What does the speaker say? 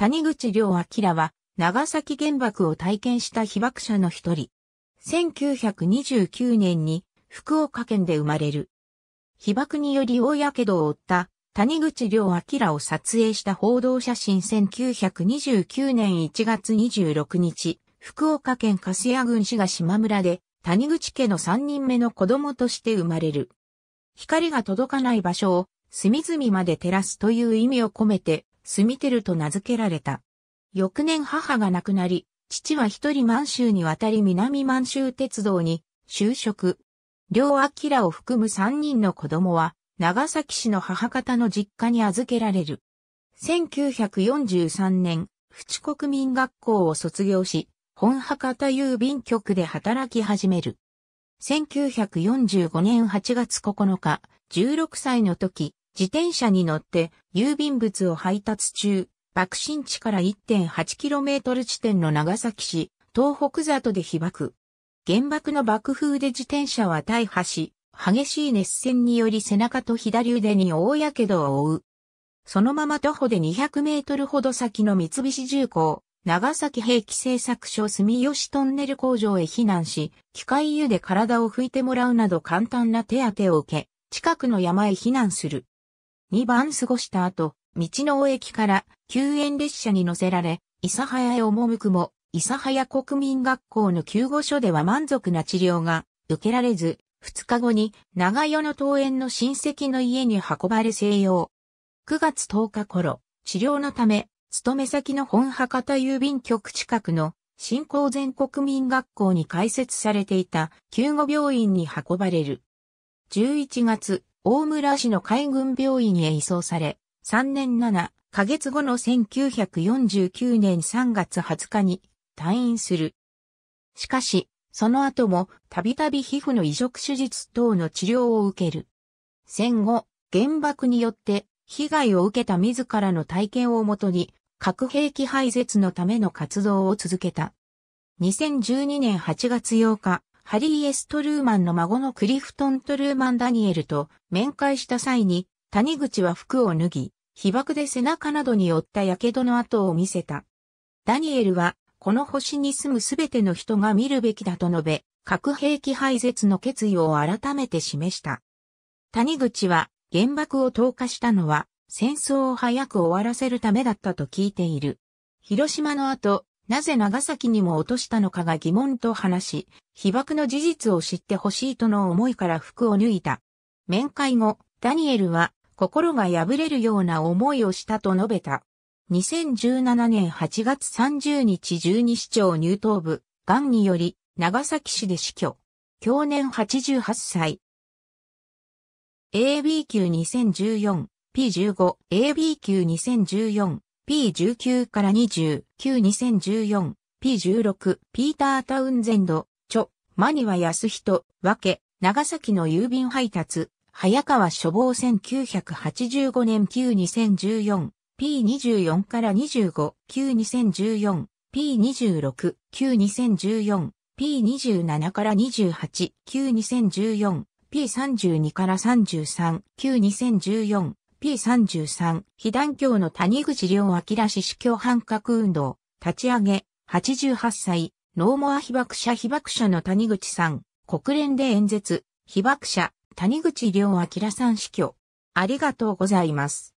谷口良明は長崎原爆を体験した被爆者の一人。1929年に福岡県で生まれる。被爆により大火傷を負った谷口良明を撮影した報道写真1929年1月26日、福岡県粕屋郡市が島村で谷口家の三人目の子供として生まれる。光が届かない場所を隅々まで照らすという意味を込めてスミテルと名付けられた。翌年母が亡くなり、父は一人満州に渡り南満州鉄道に就職。両明を含む三人の子供は、長崎市の母方の実家に預けられる。1943年、淵国民学校を卒業し、本博多郵便局で働き始める。1945年8月9日、16歳の時、自転車に乗って郵便物を配達中、爆心地から 1.8km 地点の長崎市、東北里で被爆。原爆の爆風で自転車は大破し、激しい熱戦により背中と左腕に大やけどを負う。そのまま徒歩で200メートルほど先の三菱重工、長崎兵器製作所住吉トンネル工場へ避難し、機械湯で体を拭いてもらうなど簡単な手当てを受け、近くの山へ避難する。2晩過ごした後、道の尾駅から救援列車に乗せられ、諫早へ赴くも、諫早国民学校の救護所では満足な治療が受けられず、2日後に長与の桃園の親戚の家に運ばれ静養。9月10日頃、治療のため、勤め先の本博多郵便局近くの新興全国民学校に開設されていた救護病院に運ばれる。11月、大村市の海軍病院へ移送され、3年7ヶ月後の1949年3月20日に退院する。しかし、その後もたびたび皮膚の移植手術等の治療を受ける。戦後、原爆によって被害を受けた自らの体験をもとに核兵器廃絶のための活動を続けた。2012年8月8日、ハリー・エス・トルーマンの孫のクリフトン・トルーマン・ダニエルと面会した際に、谷口は服を脱ぎ、被爆で背中などに負った火傷の跡を見せた。ダニエルは、この星に住むすべての人が見るべきだと述べ、核兵器廃絶の決意を改めて示した。谷口は、原爆を投下したのは、戦争を早く終わらせるためだったと聞いている。広島の後、なぜ長崎にも落としたのかが疑問と話し、被爆の事実を知ってほしいとの思いから服を脱いだ。面会後、ダニエルは心が破れるような思いをしたと述べた。2017年8月30日十二市長入党部、癌により長崎市で死去。去年88歳。AB 級 2014P15AB 級2014 P19 から29、2014、P16、ピーター・タウンゼンド、チョ、マニワ・ヤスヒト、ワケ、長崎の郵便配達、早川処方1985年9 2014、P24 から25、9 2014、P26、9 2014、P27 から28、9 2014、P32 から33、9 2014、P33、被団協の谷口良明氏死去反核運動、立ち上げ、88歳、ノーモア被爆者被爆者の谷口さん、国連で演説、被爆者、谷口良明さん死去。ありがとうございます。